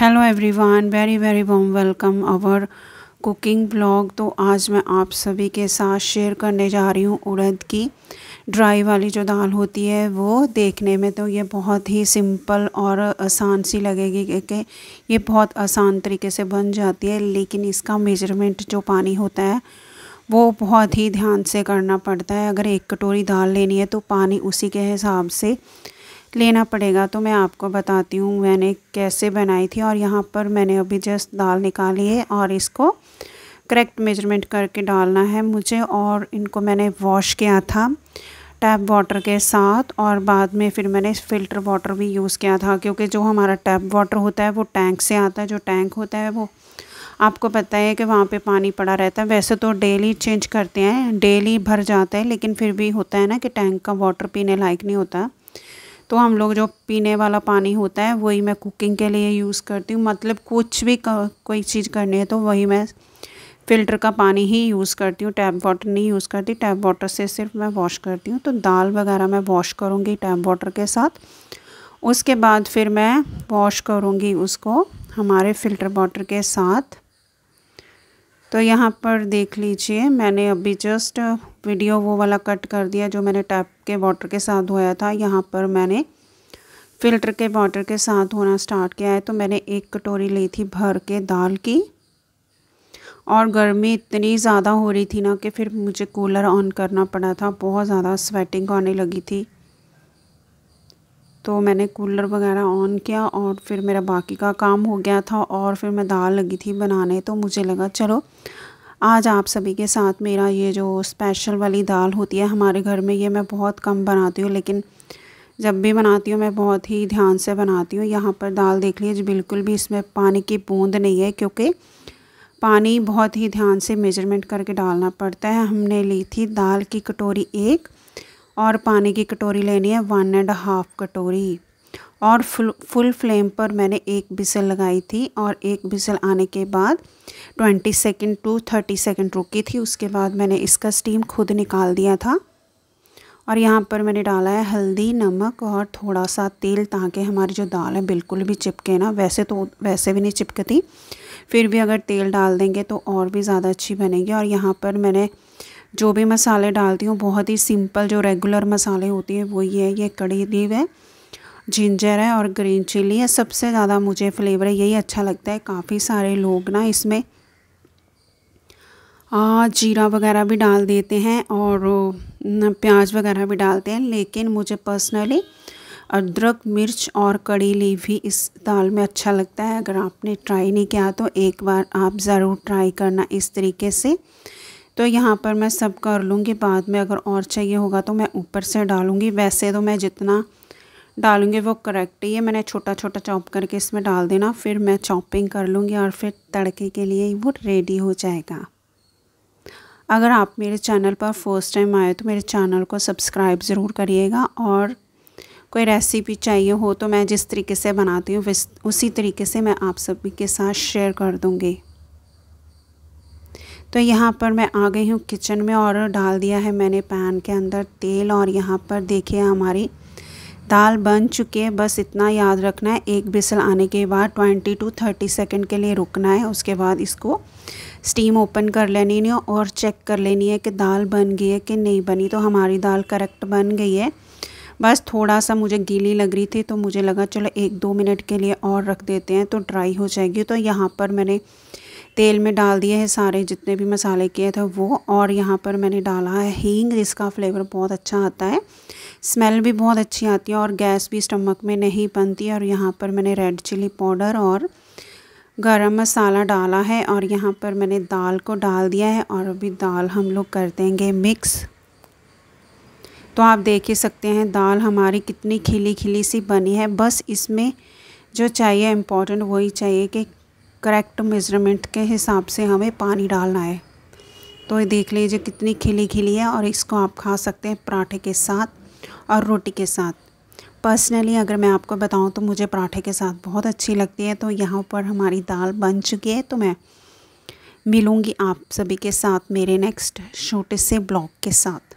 hello everyone very very warm welcome our cooking blog तो आज मैं आप सभी के साथ शेयर करने जा रही हूँ उड़द की ड्राई वाली जो दाल होती है वो देखने में तो ये बहुत ही सिंपल और आसान सी लगेगी क्योंकि ये बहुत आसान तरीके से बन जाती है लेकिन इसका मेजरमेंट जो पानी होता है वो बहुत ही ध्यान से करना पड़ता है अगर एक कटोरी दाल लेनी है तो पानी उसी के हिसाब से लेना पड़ेगा तो मैं आपको बताती हूँ मैंने कैसे बनाई थी और यहाँ पर मैंने अभी जस्ट दाल निकाली है और इसको करेक्ट मेजरमेंट करके डालना है मुझे और इनको मैंने वॉश किया था टैप वाटर के साथ और बाद में फिर मैंने फ़िल्टर वाटर भी यूज़ किया था क्योंकि जो हमारा टैप वाटर होता है वो टैंक से आता है जो टैंक होता है वो आपको पता है कि वहाँ पे पानी पड़ा रहता है वैसे तो डेली चेंज करते हैं डेली भर जाता है लेकिन फिर भी होता है ना कि टैंक का वाटर पीने लायक नहीं होता तो हम लोग जो पीने वाला पानी होता है वही मैं कुकिंग के लिए यूज़ करती हूँ मतलब कुछ भी कोई चीज़ करनी है तो वही मैं फ़िल्टर का पानी ही यूज़ करती हूँ टैप वाटर नहीं यूज़ करती टैप वाटर से सिर्फ मैं वॉश करती हूँ तो दाल वगैरह मैं वॉश करूँगी टैप वाटर के साथ उसके बाद फिर मैं वॉश करूँगी उसको हमारे फ़िल्टर वाटर के साथ तो यहाँ पर देख लीजिए मैंने अभी जस्ट वीडियो वो वाला कट कर दिया जो मैंने टैप के वाटर के साथ धोया था यहाँ पर मैंने फ़िल्टर के वाटर के साथ धोना स्टार्ट किया है तो मैंने एक कटोरी ली थी भर के दाल की और गर्मी इतनी ज़्यादा हो रही थी ना कि फिर मुझे कूलर ऑन करना पड़ा था बहुत ज़्यादा स्वेटिंग आने लगी थी तो मैंने कूलर वगैरह ऑन किया और फिर मेरा बाकी का काम हो गया था और फिर मैं दाल लगी थी बनाने तो मुझे लगा चलो आज आप सभी के साथ मेरा ये जो स्पेशल वाली दाल होती है हमारे घर में ये मैं बहुत कम बनाती हूँ लेकिन जब भी बनाती हूँ मैं बहुत ही ध्यान से बनाती हूँ यहाँ पर दाल देख लीजिए बिल्कुल भी इसमें पानी की बूंद नहीं है क्योंकि पानी बहुत ही ध्यान से मेजरमेंट करके डालना पड़ता है हमने ली थी दाल की कटोरी एक और पानी की कटोरी लेनी है वन एंड हाफ़ कटोरी और फुल फुल फ्लेम पर मैंने एक बिसल लगाई थी और एक बिसल आने के बाद twenty second two thirty second रुकी थी उसके बाद मैंने इसका स्टीम खुद निकाल दिया था और यहाँ पर मैंने डाला है हल्दी नमक और थोड़ा सा तेल ताकि हमारी जो दाल है बिल्कुल भी चिपके ना वैसे तो वैसे भी नहीं चिपकती फिर भी अगर तेल डाल देंगे तो और भी ज़्यादा अच्छी बनेगी और यहाँ पर मैंने जो भी मसाले डालती हूँ बहुत ही सिंपल जो रेगुलर मसाले होते हैं वो ये है ये कड़ी लीव है जिंजर है और ग्रीन चिली है सबसे ज़्यादा मुझे फ्लेवर यही अच्छा लगता है काफ़ी सारे लोग ना इसमें आ, जीरा वगैरह भी डाल देते हैं और प्याज वगैरह भी डालते हैं लेकिन मुझे पर्सनली अदरक मिर्च और कड़ी ली भी इस दाल में अच्छा लगता है अगर आपने ट्राई नहीं किया तो एक बार आप ज़रूर ट्राई करना इस तरीके से तो यहाँ पर मैं सब कर लूँगी बाद में अगर और चाहिए होगा तो मैं ऊपर से डालूँगी वैसे तो मैं जितना डालूंगी वो करेक्ट ही है मैंने छोटा छोटा चॉप करके इसमें डाल देना फिर मैं चॉपिंग कर लूँगी और फिर तड़के के लिए वो रेडी हो जाएगा अगर आप मेरे चैनल पर फर्स्ट टाइम आए तो मेरे चैनल को सब्सक्राइब ज़रूर करिएगा और कोई रेसिपी चाहिए हो तो मैं जिस तरीके से बनाती हूँ उसी तरीके से मैं आप सभी के साथ शेयर कर दूँगी तो यहाँ पर मैं आ गई हूँ किचन में और डाल दिया है मैंने पैन के अंदर तेल और यहाँ पर देखिए हमारी दाल बन चुकी है बस इतना याद रखना है एक बिसल आने के बाद ट्वेंटी टू थर्टी सेकेंड के लिए रुकना है उसके बाद इसको स्टीम ओपन कर लेनी है और चेक कर लेनी है कि दाल बन गई है कि नहीं बनी तो हमारी दाल करेक्ट बन गई है बस थोड़ा सा मुझे गीली लग रही थी तो मुझे लगा चलो एक दो मिनट के लिए और रख देते हैं तो ड्राई हो जाएगी तो यहाँ पर मैंने तेल में डाल दिए हैं सारे जितने भी मसाले किए थे वो और यहाँ पर मैंने डाला है हींग जिसका फ्लेवर बहुत अच्छा आता है स्मेल भी बहुत अच्छी आती है और गैस भी स्टमक में नहीं बनती और यहाँ पर मैंने रेड चिली पाउडर और गरम मसाला डाला है और यहाँ पर मैंने दाल को डाल दिया है और अभी दाल हम लोग कर देंगे मिक्स तो आप देख ही सकते हैं दाल हमारी कितनी खिली खिली सी बनी है बस इसमें जो चाहिए इम्पोर्टेंट वही चाहिए कि करेक्ट मेज़रमेंट के हिसाब से हमें पानी डालना है तो ये देख लीजिए कितनी खिली खिली है और इसको आप खा सकते हैं पराठे के साथ और रोटी के साथ पर्सनली अगर मैं आपको बताऊं तो मुझे पराठे के साथ बहुत अच्छी लगती है तो यहाँ पर हमारी दाल बन चुकी है तो मैं मिलूँगी आप सभी के साथ मेरे नेक्स्ट छोटे से ब्लॉग के साथ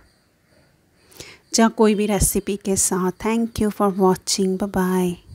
या कोई भी रेसिपी के साथ thank you for watching bye